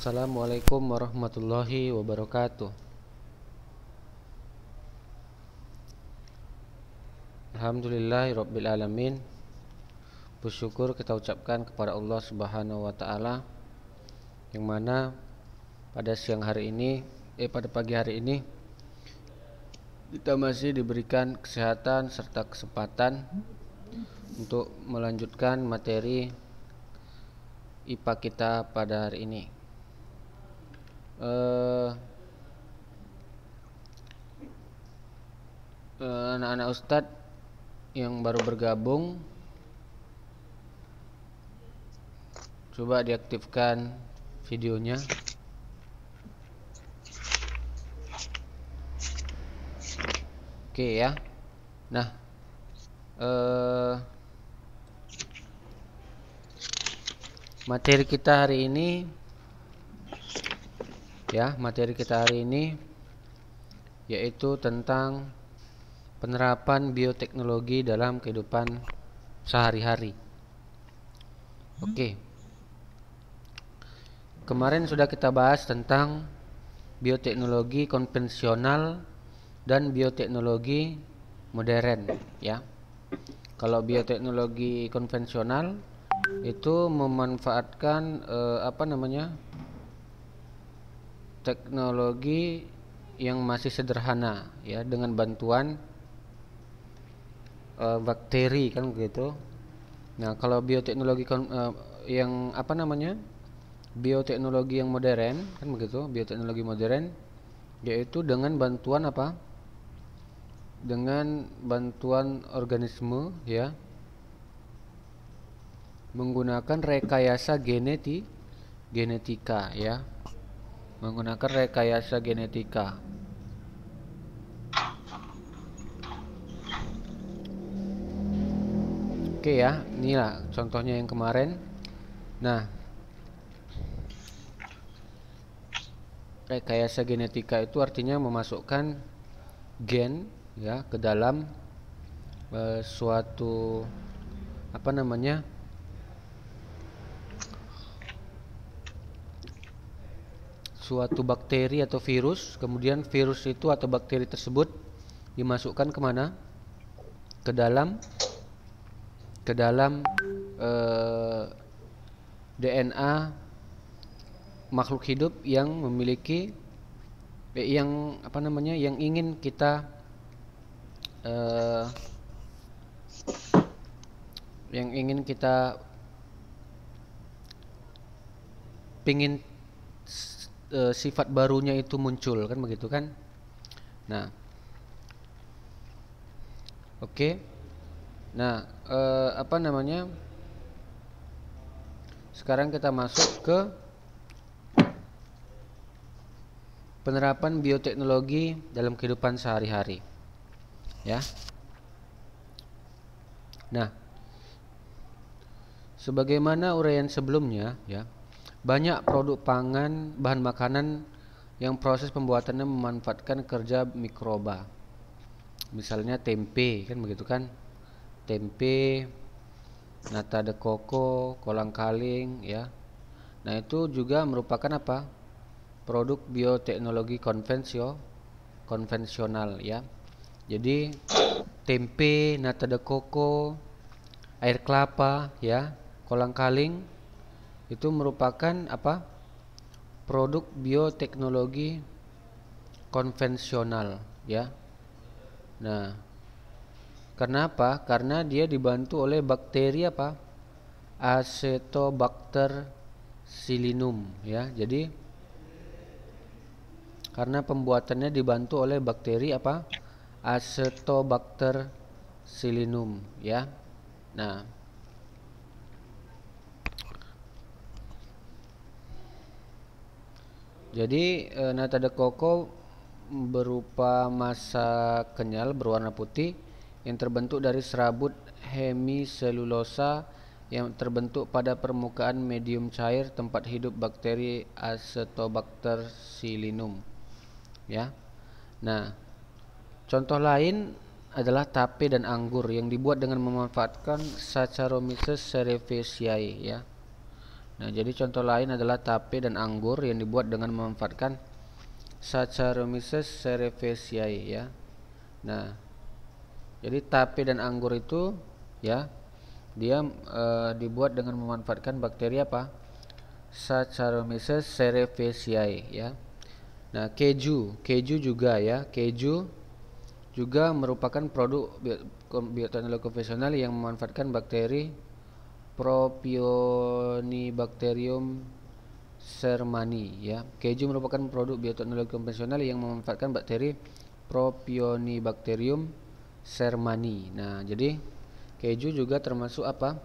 Assalamualaikum warahmatullahi wabarakatuh. Alhamdulillahirabbil alamin bersyukur kita ucapkan kepada Allah Subhanahu wa taala yang mana pada siang hari ini eh pada pagi hari ini kita masih diberikan kesehatan serta kesempatan untuk melanjutkan materi IPA kita pada hari ini. Uh, anak-anak ustadz yang baru bergabung Coba diaktifkan videonya. Oke ya. Nah, eh materi kita hari ini ya, materi kita hari ini yaitu tentang penerapan bioteknologi dalam kehidupan sehari-hari. Oke. Okay. Kemarin sudah kita bahas tentang bioteknologi konvensional dan bioteknologi modern ya. Kalau bioteknologi konvensional itu memanfaatkan eh, apa namanya? teknologi yang masih sederhana ya dengan bantuan eh, bakteri kan begitu. Nah, kalau bioteknologi eh, yang apa namanya? bioteknologi yang modern kan begitu bioteknologi modern yaitu dengan bantuan apa dengan bantuan organisme ya menggunakan rekayasa genetik genetika ya menggunakan rekayasa genetika oke ya inilah contohnya yang kemarin nah rekayasa genetika itu artinya memasukkan gen ya ke dalam e, suatu apa namanya suatu bakteri atau virus, kemudian virus itu atau bakteri tersebut dimasukkan kemana? Ke dalam ke dalam e, eh, DNA makhluk hidup yang memiliki eh, yang apa namanya yang ingin kita eh, yang ingin kita pingin eh, sifat barunya itu muncul kan begitu kan nah oke okay. nah eh, apa namanya sekarang kita masuk ke penerapan bioteknologi dalam kehidupan sehari-hari. Ya. Nah, sebagaimana uraian sebelumnya, ya, banyak produk pangan, bahan makanan yang proses pembuatannya memanfaatkan kerja mikroba. Misalnya tempe, kan begitu kan? Tempe, nata de coco, kolang kaling, ya. Nah, itu juga merupakan apa? produk bioteknologi konvensio konvensional ya. Jadi tempe, nata de coco, air kelapa ya, kolang-kaling itu merupakan apa? produk bioteknologi konvensional ya. Nah, kenapa? Karena dia dibantu oleh bakteri apa? Acetobacter silinum ya. Jadi karena pembuatannya dibantu oleh bakteri apa Acetobacter silinum ya. Nah, Jadi e, eh, nata de coco berupa massa kenyal berwarna putih yang terbentuk dari serabut hemiselulosa yang terbentuk pada permukaan medium cair tempat hidup bakteri Acetobacter silinum ya. Nah, contoh lain adalah tape dan anggur yang dibuat dengan memanfaatkan Saccharomyces cerevisiae ya. Nah, jadi contoh lain adalah tape dan anggur yang dibuat dengan memanfaatkan Saccharomyces cerevisiae ya. Nah, jadi tape dan anggur itu ya dia e, dibuat dengan memanfaatkan bakteri apa? Saccharomyces cerevisiae ya. Nah, keju, keju juga ya, keju juga merupakan produk bioteknologi konvensional yang memanfaatkan bakteri Propionibacterium sermani ya. Keju merupakan produk bioteknologi konvensional yang memanfaatkan bakteri Propionibacterium sermani. Nah, jadi keju juga termasuk apa?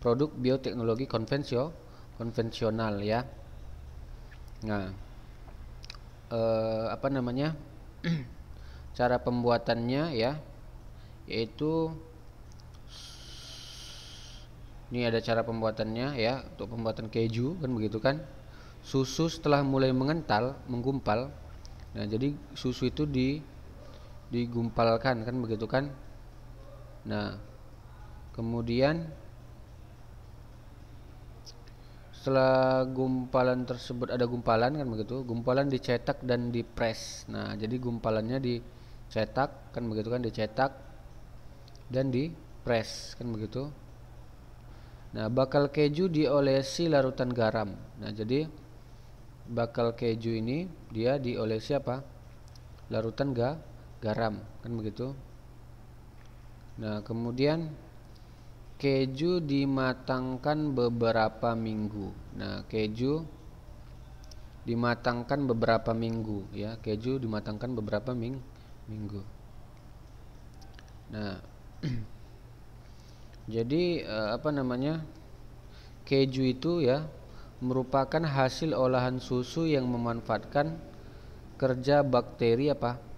Produk bioteknologi konvensio konvensional ya. Nah, eh, apa namanya cara pembuatannya ya yaitu ini ada cara pembuatannya ya untuk pembuatan keju kan begitu kan susu setelah mulai mengental menggumpal nah jadi susu itu di digumpalkan kan begitu kan nah kemudian setelah gumpalan tersebut ada gumpalan kan begitu gumpalan dicetak dan dipres nah jadi gumpalannya dicetak kan begitu kan dicetak dan dipres kan begitu nah bakal keju diolesi larutan garam nah jadi bakal keju ini dia diolesi apa larutan ga garam kan begitu nah kemudian keju dimatangkan beberapa minggu. Nah, keju dimatangkan beberapa minggu ya. Keju dimatangkan beberapa ming minggu. Nah, jadi eh, apa namanya? Keju itu ya merupakan hasil olahan susu yang memanfaatkan kerja bakteri apa?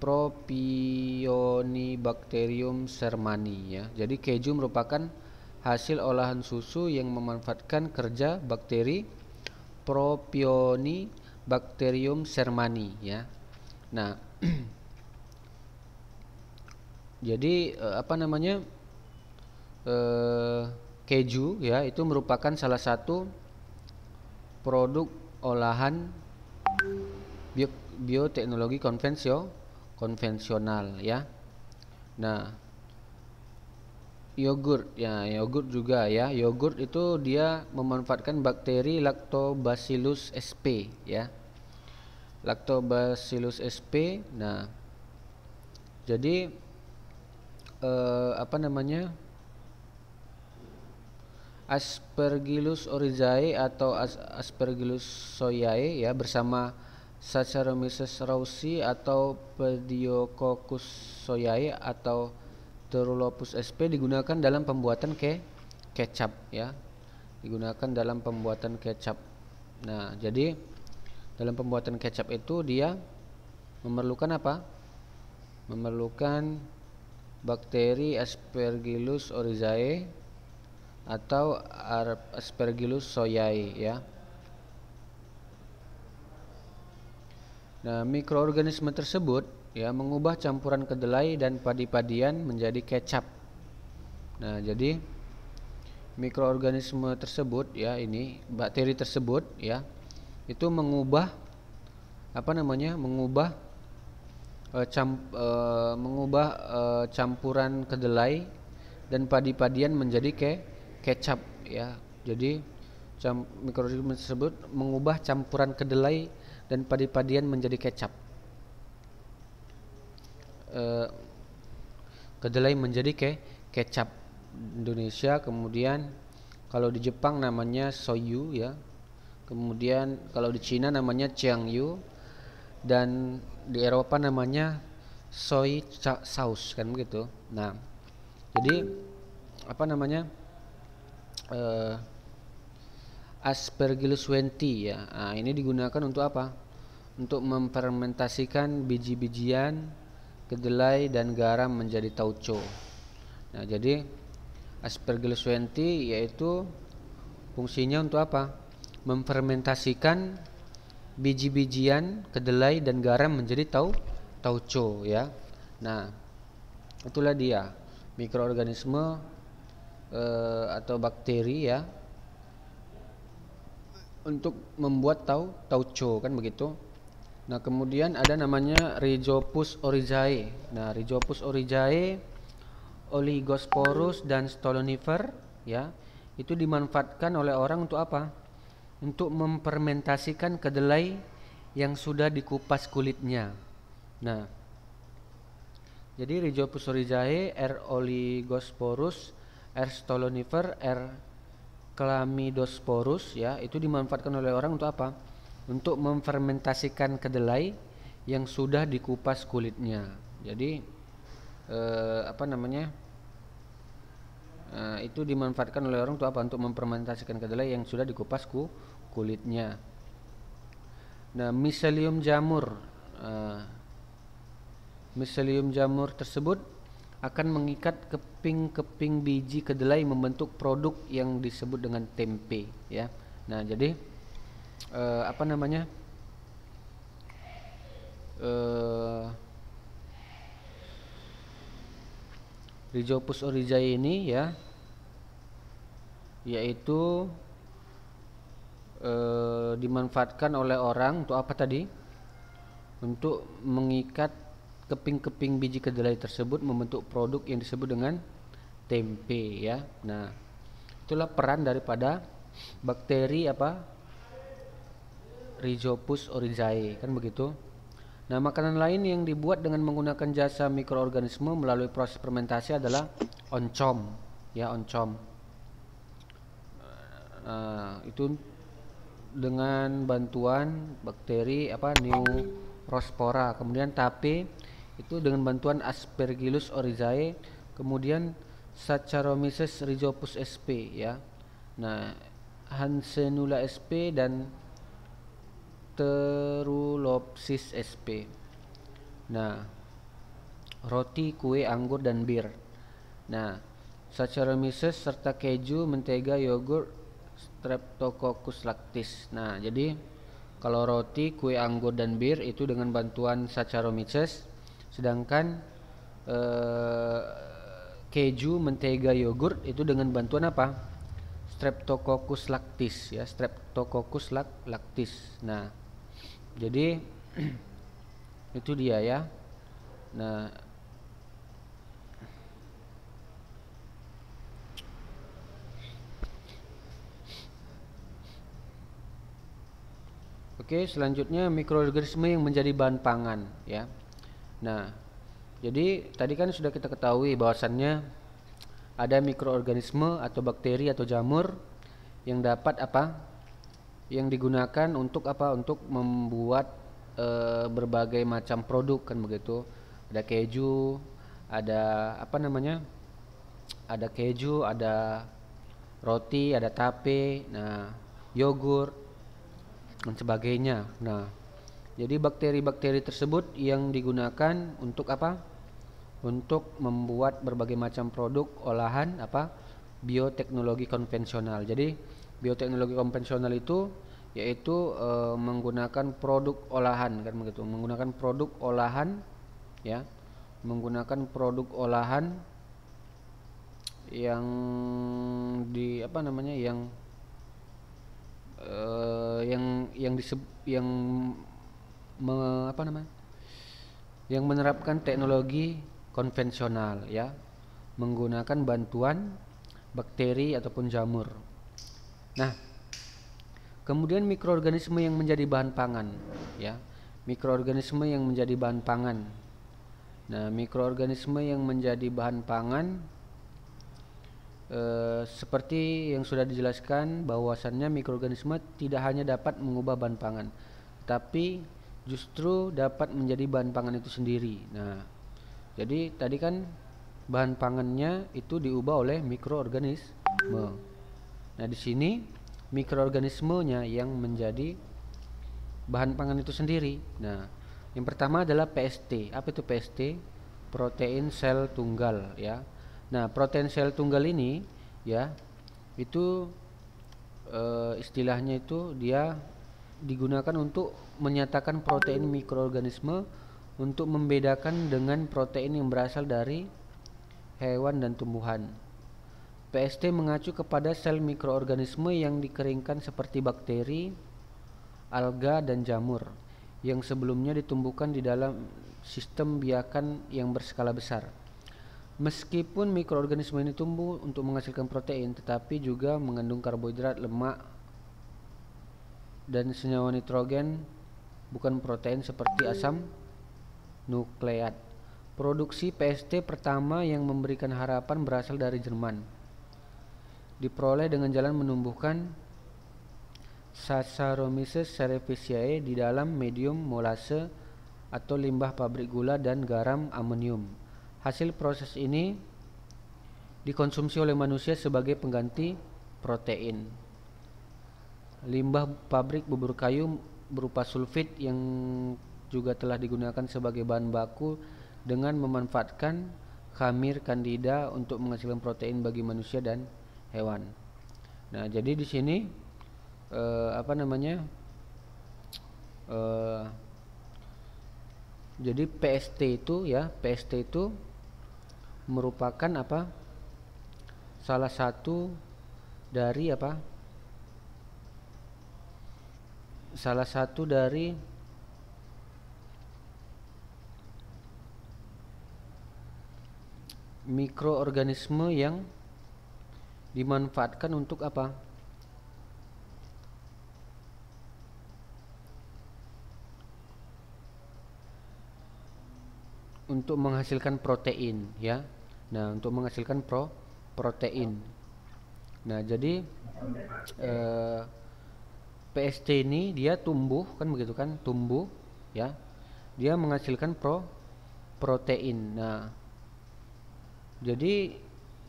Propionibacterium sermani ya. Jadi keju merupakan hasil olahan susu yang memanfaatkan kerja bakteri Propionibacterium sermani ya. Nah, jadi eh, apa namanya? Eh, keju ya itu merupakan salah satu produk olahan bioteknologi konvensional konvensional ya. Nah, yogurt ya, yogurt juga ya. Yogurt itu dia memanfaatkan bakteri Lactobacillus sp ya. Lactobacillus sp. Nah, jadi eh, apa namanya? Aspergillus oryzae atau Aspergillus soyae ya bersama Saccharomyces rausi atau Pediococcus soyae atau Terulopus sp digunakan dalam pembuatan ke kecap ya. Digunakan dalam pembuatan kecap. Nah, jadi dalam pembuatan kecap itu dia memerlukan apa? Memerlukan bakteri Aspergillus oryzae atau Aspergillus soyae ya. Nah, mikroorganisme tersebut ya mengubah campuran kedelai dan padi-padian menjadi kecap. Nah, jadi mikroorganisme tersebut ya ini bakteri tersebut ya itu mengubah apa namanya? mengubah e, eh, camp, e, eh, mengubah e, campuran kedelai dan padi-padian menjadi ke kecap ya. Jadi cam, mikroorganisme tersebut mengubah campuran kedelai dan padi-padian menjadi kecap. E, kedelai menjadi ke kecap Indonesia kemudian kalau di Jepang namanya soyu ya kemudian kalau di Cina namanya Chiangyu dan di Eropa namanya soy saus kan begitu nah jadi apa namanya uh, Aspergillus wenti ya. Nah, ini digunakan untuk apa? Untuk memfermentasikan biji-bijian kedelai dan garam menjadi tauco. Nah, jadi Aspergillus wenti yaitu fungsinya untuk apa? Memfermentasikan biji-bijian kedelai dan garam menjadi tau tauco ya. Nah, itulah dia mikroorganisme eh, atau bakteri ya untuk membuat tau tauco kan begitu. Nah, kemudian ada namanya Rhizopus orizae. Nah, Rhizopus orizae, Oligosporus dan Stolonifer ya. Itu dimanfaatkan oleh orang untuk apa? Untuk mempermentasikan kedelai yang sudah dikupas kulitnya. Nah, jadi Rhizopus orizae, R. oligosporus, R. stolonifer, R dosporus ya itu dimanfaatkan oleh orang untuk apa? Untuk memfermentasikan kedelai yang sudah dikupas kulitnya. Jadi eh, apa namanya? Eh, itu dimanfaatkan oleh orang untuk apa? Untuk memfermentasikan kedelai yang sudah dikupas ku kulitnya. Nah, miselium jamur. Eh, miselium jamur tersebut akan mengikat keping-keping biji kedelai membentuk produk yang disebut dengan tempe ya. Nah, jadi eh, apa namanya? Eh, Rizopus oryzae ini ya yaitu e, dimanfaatkan oleh orang untuk apa tadi? Untuk mengikat keping-keping biji kedelai tersebut membentuk produk yang disebut dengan tempe ya. Nah, itulah peran daripada bakteri apa? Rhizopus oryzae kan begitu. Nah, makanan lain yang dibuat dengan menggunakan jasa mikroorganisme melalui proses fermentasi adalah oncom, ya oncom. Nah, itu dengan bantuan bakteri apa Neurospora. Kemudian tape itu dengan bantuan Aspergillus oryzae kemudian Saccharomyces rhizopus sp ya nah Hansenula sp dan Terulopsis sp nah roti kue anggur dan bir nah Saccharomyces serta keju mentega yogurt Streptococcus lactis nah jadi kalau roti, kue anggur, dan bir itu dengan bantuan Saccharomyces. Sedangkan eh, keju, mentega, yogurt itu dengan bantuan apa? Streptococcus lactis ya, Streptococcus lactis. Nah, jadi itu dia ya. Nah, Oke, selanjutnya mikroorganisme yang menjadi bahan pangan ya. Nah, jadi tadi kan sudah kita ketahui bahwasannya ada mikroorganisme atau bakteri atau jamur yang dapat apa? Yang digunakan untuk apa? Untuk membuat e, berbagai macam produk kan begitu. Ada keju, ada apa namanya? Ada keju, ada roti, ada tape, nah, yogurt dan sebagainya. Nah, jadi bakteri-bakteri tersebut yang digunakan untuk apa? Untuk membuat berbagai macam produk olahan apa? Bioteknologi konvensional. Jadi bioteknologi konvensional itu yaitu e, menggunakan produk olahan kan begitu, menggunakan produk olahan ya. Menggunakan produk olahan yang di apa namanya yang uh, yang yang disebut yang me, apa namanya yang menerapkan teknologi konvensional ya menggunakan bantuan bakteri ataupun jamur. Nah, kemudian mikroorganisme yang menjadi bahan pangan ya mikroorganisme yang menjadi bahan pangan. Nah, mikroorganisme yang menjadi bahan pangan eh, seperti yang sudah dijelaskan bahwasannya mikroorganisme tidak hanya dapat mengubah bahan pangan, tapi justru dapat menjadi bahan pangan itu sendiri. Nah, jadi tadi kan bahan pangannya itu diubah oleh mikroorganisme. Nah, di sini mikroorganismenya yang menjadi bahan pangan itu sendiri. Nah, yang pertama adalah PST. Apa itu PST? Protein sel tunggal ya. Nah, protein sel tunggal ini ya itu e, istilahnya itu dia digunakan untuk menyatakan protein mikroorganisme untuk membedakan dengan protein yang berasal dari hewan dan tumbuhan. PST mengacu kepada sel mikroorganisme yang dikeringkan seperti bakteri, alga, dan jamur yang sebelumnya ditumbuhkan di dalam sistem biakan yang berskala besar. Meskipun mikroorganisme ini tumbuh untuk menghasilkan protein, tetapi juga mengandung karbohidrat, lemak, dan senyawa nitrogen bukan protein seperti asam nukleat. Produksi PST pertama yang memberikan harapan berasal dari Jerman. Diperoleh dengan jalan menumbuhkan Saccharomyces cerevisiae di dalam medium molase atau limbah pabrik gula dan garam amonium. Hasil proses ini dikonsumsi oleh manusia sebagai pengganti protein limbah pabrik bubur kayu berupa sulfit yang juga telah digunakan sebagai bahan baku dengan memanfaatkan khamir kandida untuk menghasilkan protein bagi manusia dan hewan. Nah, jadi di sini eh, apa namanya? Eh, jadi PST itu ya, PST itu merupakan apa? Salah satu dari apa? salah satu dari mikroorganisme yang dimanfaatkan untuk apa? Untuk menghasilkan protein, ya. Nah, untuk menghasilkan pro protein. Nah, jadi eh, PST ini dia tumbuh kan begitu kan tumbuh ya dia menghasilkan pro protein nah jadi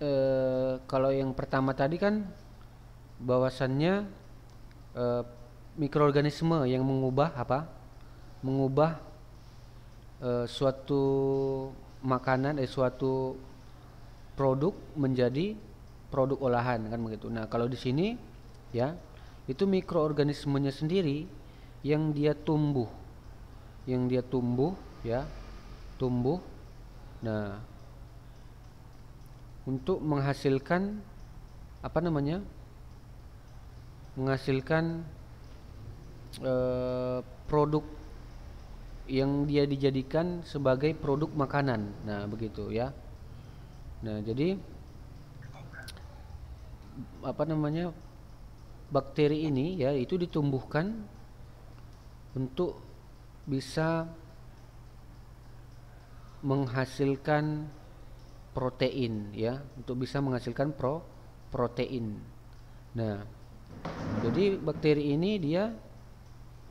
e, kalau yang pertama tadi kan bahwasannya e, mikroorganisme yang mengubah apa mengubah e, suatu makanan eh suatu produk menjadi produk olahan kan begitu nah kalau di sini ya itu mikroorganismenya sendiri yang dia tumbuh yang dia tumbuh ya tumbuh nah untuk menghasilkan apa namanya menghasilkan eh, produk yang dia dijadikan sebagai produk makanan nah begitu ya nah jadi apa namanya bakteri ini ya itu ditumbuhkan untuk bisa menghasilkan protein ya untuk bisa menghasilkan pro protein. Nah, jadi bakteri ini dia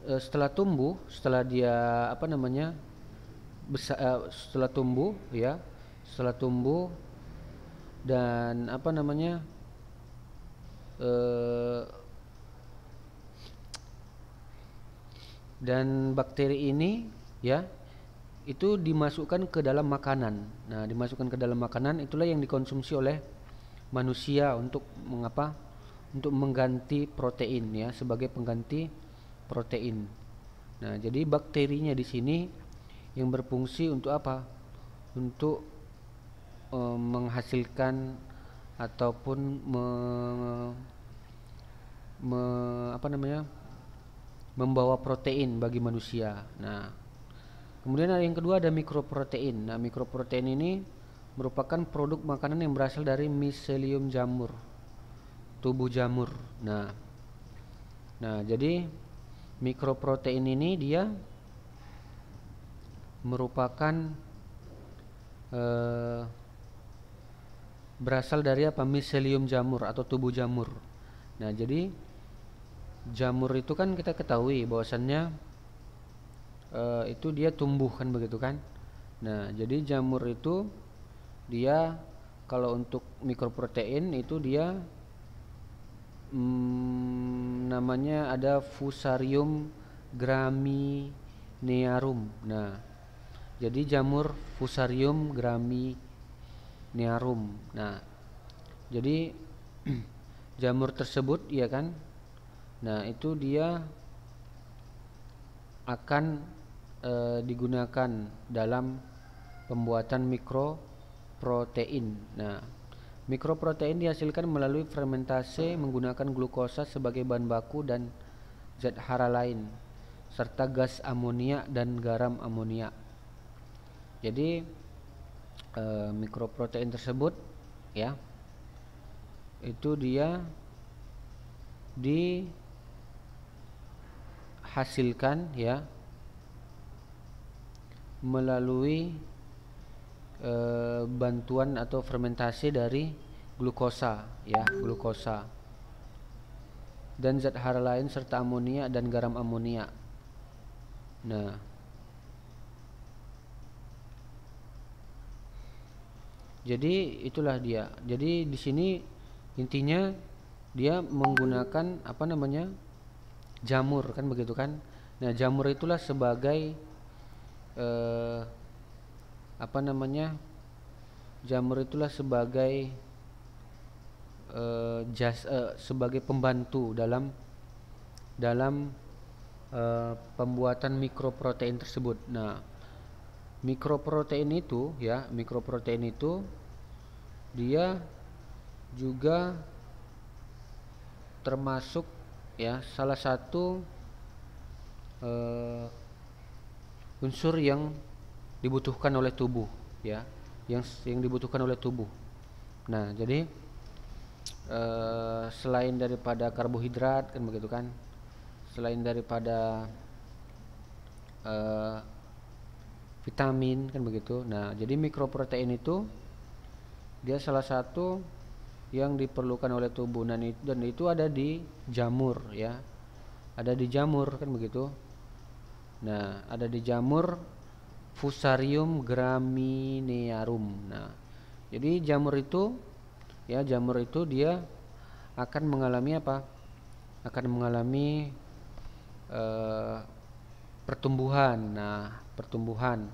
e, setelah tumbuh, setelah dia apa namanya besa, e, setelah tumbuh ya, setelah tumbuh dan apa namanya e, dan bakteri ini ya itu dimasukkan ke dalam makanan. Nah, dimasukkan ke dalam makanan itulah yang dikonsumsi oleh manusia untuk mengapa? Untuk mengganti protein ya sebagai pengganti protein. Nah, jadi bakterinya di sini yang berfungsi untuk apa? Untuk e, menghasilkan ataupun me, me apa namanya? membawa protein bagi manusia. Nah, kemudian yang kedua ada mikroprotein. Nah, mikroprotein ini merupakan produk makanan yang berasal dari miselium jamur, tubuh jamur. Nah, nah jadi mikroprotein ini dia merupakan eh, berasal dari apa miselium jamur atau tubuh jamur. Nah, jadi jamur itu kan kita ketahui bahwasannya e, itu dia tumbuh kan begitu kan nah jadi jamur itu dia kalau untuk mikroprotein itu dia mm, namanya ada fusarium graminearum nah jadi jamur fusarium graminearum nah jadi jamur tersebut ya kan Nah, itu dia akan e, digunakan dalam pembuatan mikroprotein. Nah, mikroprotein dihasilkan melalui fermentasi menggunakan glukosa sebagai bahan baku dan zat hara lain serta gas amonia dan garam amonia. Jadi e, mikroprotein tersebut ya itu dia di hasilkan ya melalui e, bantuan atau fermentasi dari glukosa ya glukosa dan zat hara lain serta amonia dan garam amonia nah jadi itulah dia jadi di sini intinya dia menggunakan apa namanya jamur kan begitu kan nah jamur itulah sebagai eh, apa namanya jamur itulah sebagai eh, jas eh, sebagai pembantu dalam dalam eh, pembuatan mikroprotein tersebut nah mikroprotein itu ya mikroprotein itu dia juga termasuk ya salah satu uh, unsur yang dibutuhkan oleh tubuh ya yang yang dibutuhkan oleh tubuh nah jadi uh, selain daripada karbohidrat kan begitu kan selain daripada uh, vitamin kan begitu nah jadi mikroprotein itu dia salah satu yang diperlukan oleh tubuh dan itu, dan itu ada di jamur ya ada di jamur kan begitu nah ada di jamur Fusarium graminearum nah jadi jamur itu ya jamur itu dia akan mengalami apa akan mengalami eh, pertumbuhan nah pertumbuhan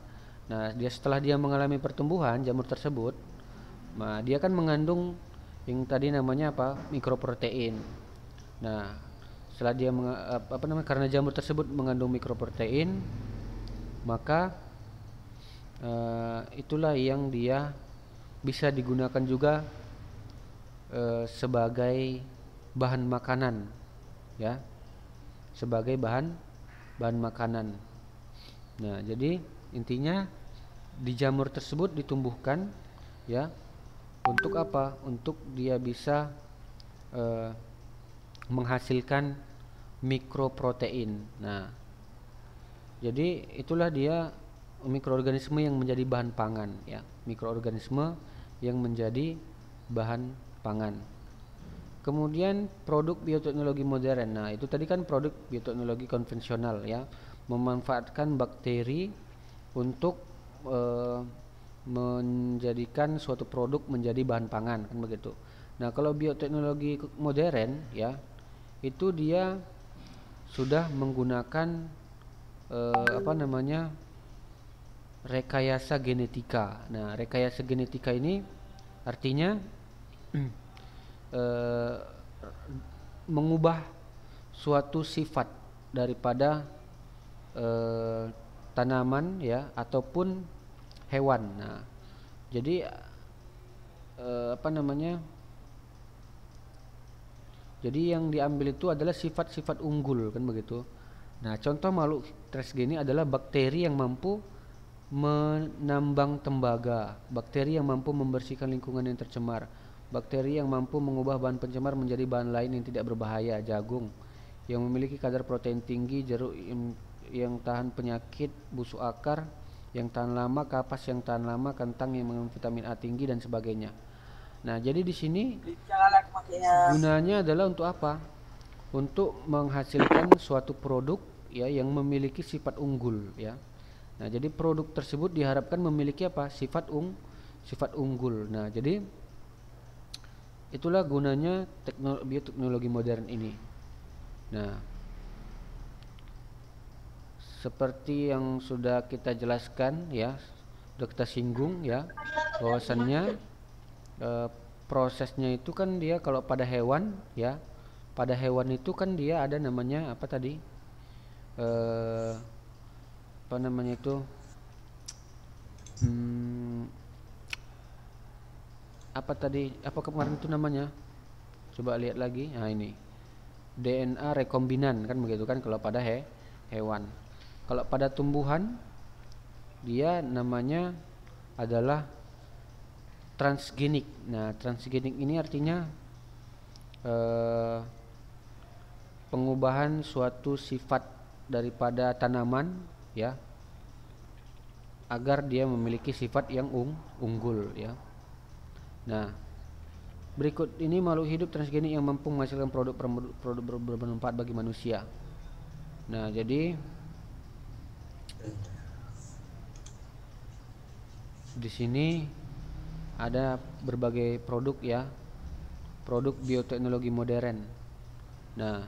nah dia setelah dia mengalami pertumbuhan jamur tersebut nah dia akan mengandung yang tadi namanya apa mikroprotein nah setelah dia apa namanya karena jamur tersebut mengandung mikroprotein maka uh, itulah yang dia bisa digunakan juga uh, sebagai bahan makanan ya sebagai bahan bahan makanan nah jadi intinya di jamur tersebut ditumbuhkan ya untuk apa? Untuk dia bisa uh, menghasilkan mikroprotein. Nah, jadi itulah dia mikroorganisme yang menjadi bahan pangan ya, mikroorganisme yang menjadi bahan pangan. Kemudian produk bioteknologi modern. Nah, itu tadi kan produk bioteknologi konvensional ya, memanfaatkan bakteri untuk eh, menjadikan suatu produk menjadi bahan pangan kan begitu. Nah, kalau bioteknologi modern ya itu dia sudah menggunakan eh, apa namanya rekayasa genetika. Nah, rekayasa genetika ini artinya eh, mengubah suatu sifat daripada eh, tanaman ya ataupun hewan. Nah, jadi eh, apa namanya? Jadi yang diambil itu adalah sifat-sifat unggul kan begitu. Nah, contoh makhluk transgeni adalah bakteri yang mampu menambang tembaga, bakteri yang mampu membersihkan lingkungan yang tercemar, bakteri yang mampu mengubah bahan pencemar menjadi bahan lain yang tidak berbahaya, jagung, yang memiliki kadar protein tinggi, jeruk yang tahan penyakit, busuk akar, yang tahan lama, kapas yang tahan lama, kentang yang mengandung vitamin A tinggi dan sebagainya. Nah, jadi di sini gunanya adalah untuk apa? Untuk menghasilkan suatu produk ya yang memiliki sifat unggul ya. Nah, jadi produk tersebut diharapkan memiliki apa? Sifat ung sifat unggul. Nah, jadi itulah gunanya teknologi bioteknologi modern ini. Nah, seperti yang sudah kita jelaskan ya sudah kita singgung ya bahwasannya e, prosesnya itu kan dia kalau pada hewan ya pada hewan itu kan dia ada namanya apa tadi e, apa namanya itu hmm, apa tadi apa kemarin itu namanya coba lihat lagi nah ini DNA rekombinan kan begitu kan kalau pada he, hewan kalau pada tumbuhan dia namanya adalah transgenik. Nah, transgenik ini artinya eh, pengubahan suatu sifat daripada tanaman ya agar dia memiliki sifat yang ung, unggul ya. Nah, berikut ini makhluk hidup transgenik yang mampu menghasilkan produk produk bermanfaat bagi manusia. Nah, jadi di sini ada berbagai produk ya. Produk bioteknologi modern. Nah,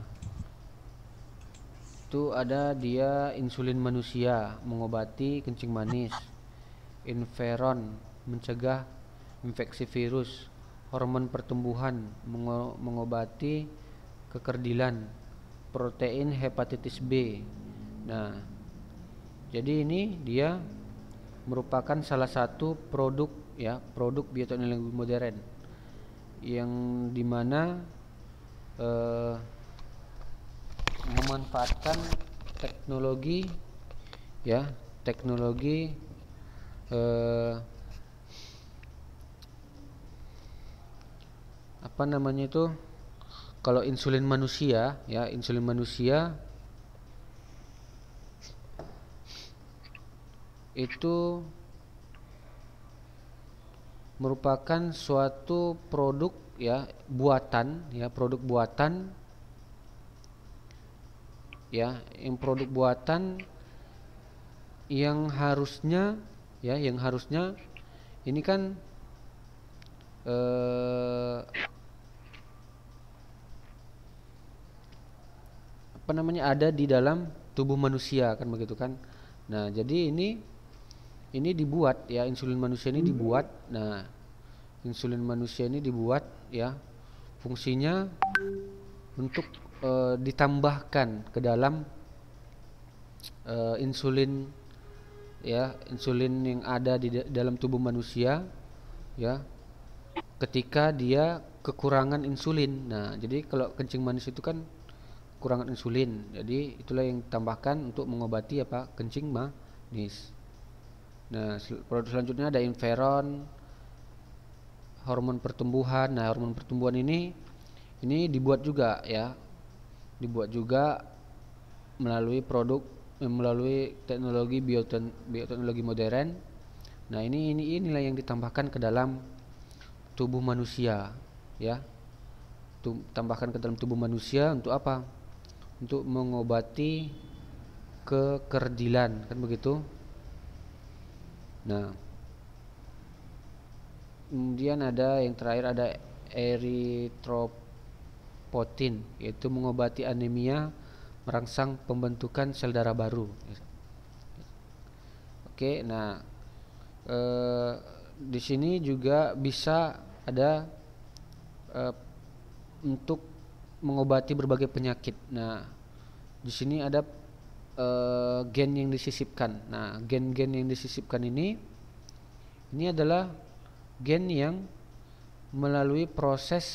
itu ada dia insulin manusia mengobati kencing manis. Inferon mencegah infeksi virus. Hormon pertumbuhan mengobati kekerdilan. Protein hepatitis B. Nah, jadi ini dia merupakan salah satu produk ya produk bioteknologi modern yang dimana eh, memanfaatkan teknologi ya teknologi eh, apa namanya itu kalau insulin manusia ya insulin manusia itu merupakan suatu produk ya buatan ya produk buatan ya yang produk buatan yang harusnya ya yang harusnya ini kan eh, apa namanya ada di dalam tubuh manusia kan begitu kan nah jadi ini ini dibuat ya insulin manusia ini dibuat. Nah, insulin manusia ini dibuat ya fungsinya untuk e, ditambahkan ke dalam e, insulin ya insulin yang ada di dalam tubuh manusia ya ketika dia kekurangan insulin. Nah, jadi kalau kencing manis itu kan kekurangan insulin. Jadi itulah yang ditambahkan untuk mengobati apa kencing manis. Nah, produk selanjutnya ada inferon, hormon pertumbuhan. Nah, hormon pertumbuhan ini ini dibuat juga ya. Dibuat juga melalui produk eh, melalui teknologi bioten, bioteknologi modern. Nah, ini ini inilah yang ditambahkan ke dalam tubuh manusia ya. Tum, tambahkan ke dalam tubuh manusia untuk apa? Untuk mengobati kekerdilan kan begitu Nah, kemudian ada yang terakhir ada eritropotin, yaitu mengobati anemia, merangsang pembentukan sel darah baru. Oke, nah e, di sini juga bisa ada e, untuk mengobati berbagai penyakit. Nah, di sini ada uh, gen yang disisipkan. Nah, gen-gen yang disisipkan ini ini adalah gen yang melalui proses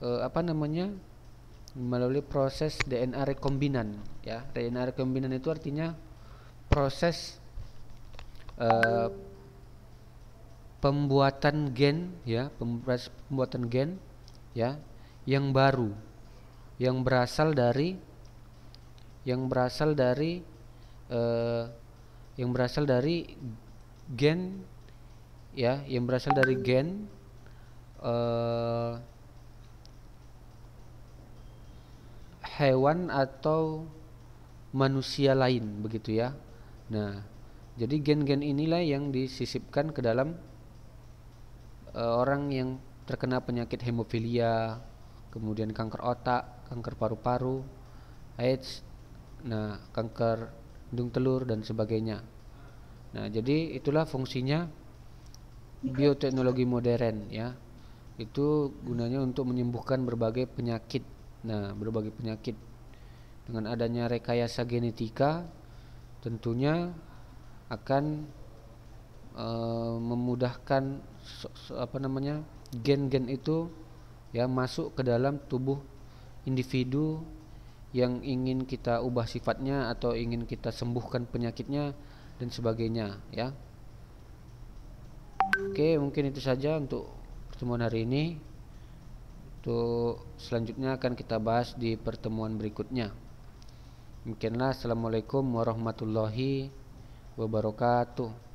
uh, apa namanya? melalui proses DNA rekombinan ya. DNA rekombinan itu artinya proses uh, pembuatan gen ya pembuatan gen ya yang baru yang berasal dari yang berasal dari uh, yang berasal dari gen ya yang berasal dari gen uh, hewan atau manusia lain begitu ya nah jadi gen-gen inilah yang disisipkan ke dalam uh, orang yang terkena penyakit hemofilia, kemudian kanker otak, kanker paru-paru, AIDS nah kanker indung telur dan sebagainya. Nah, jadi itulah fungsinya bioteknologi modern ya. Itu gunanya untuk menyembuhkan berbagai penyakit. Nah, berbagai penyakit dengan adanya rekayasa genetika tentunya akan e, memudahkan so, so, apa namanya gen-gen itu ya masuk ke dalam tubuh individu yang ingin kita ubah sifatnya atau ingin kita sembuhkan penyakitnya dan sebagainya ya oke mungkin itu saja untuk pertemuan hari ini untuk selanjutnya akan kita bahas di pertemuan berikutnya mungkinlah assalamualaikum warahmatullahi wabarakatuh